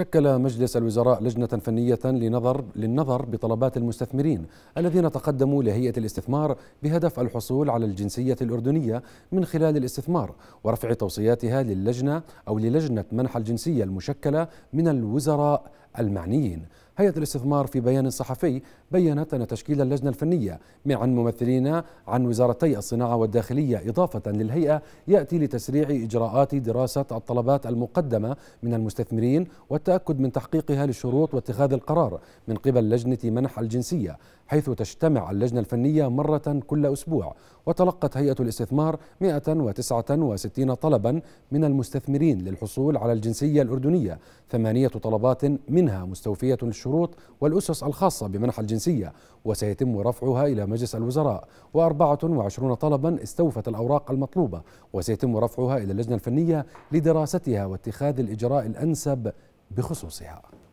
شكل مجلس الوزراء لجنة فنية لنظر للنظر بطلبات المستثمرين الذين تقدموا لهيئة الاستثمار بهدف الحصول على الجنسية الأردنية من خلال الاستثمار ورفع توصياتها للجنة أو للجنة منح الجنسية المشكلة من الوزراء المعنيين هيئة الاستثمار في بيان صحفي بيّنت أن تشكيل اللجنة الفنية من ممثلين عن وزارتي الصناعة والداخلية إضافة للهيئة يأتي لتسريع إجراءات دراسة الطلبات المقدمة من المستثمرين والتأكد من تحقيقها للشروط واتخاذ القرار من قبل لجنة منح الجنسية حيث تجتمع اللجنة الفنية مرة كل أسبوع وتلقت هيئة الاستثمار 169 طلبا من المستثمرين للحصول على الجنسية الأردنية ثمانية طلبات من منها مستوفية الشروط والأسس الخاصة بمنح الجنسية وسيتم رفعها إلى مجلس الوزراء و24 طلبا استوفت الأوراق المطلوبة وسيتم رفعها إلى اللجنة الفنية لدراستها واتخاذ الإجراء الأنسب بخصوصها